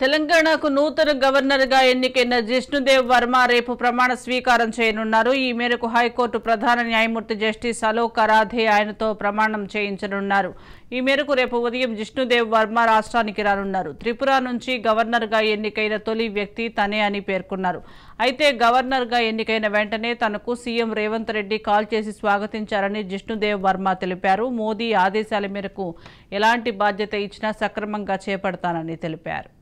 తెలంగాణకు నూతన గవర్నర్గా ఎన్నికైన జిష్ణుదేవ్ వర్మ రేపు ప్రమాణ స్వీకారం చేయనున్నారు ఈ మేరకు హైకోర్టు ప్రధాన న్యాయమూర్తి జస్టిస్ అలోక్ అరాధే ఆయనతో ప్రమాణం చేయించనున్నారు ఈ మేరకు రేపు ఉదయం జిష్ణుదేవ్ వర్మ రాష్ట్రానికి రానున్నారు త్రిపుర నుంచి గవర్నర్గా ఎన్నికైన తొలి వ్యక్తి తనే అని పేర్కొన్నారు అయితే గవర్నర్గా ఎన్నికైన వెంటనే తనకు సీఎం రేవంత్ రెడ్డి కాల్ చేసి స్వాగతించారని జిష్ణుదేవ్ వర్మ తెలిపారు మోదీ ఆదేశాల మేరకు ఎలాంటి బాధ్యత ఇచ్చినా సక్రమంగా చేపడతానని తెలిపారు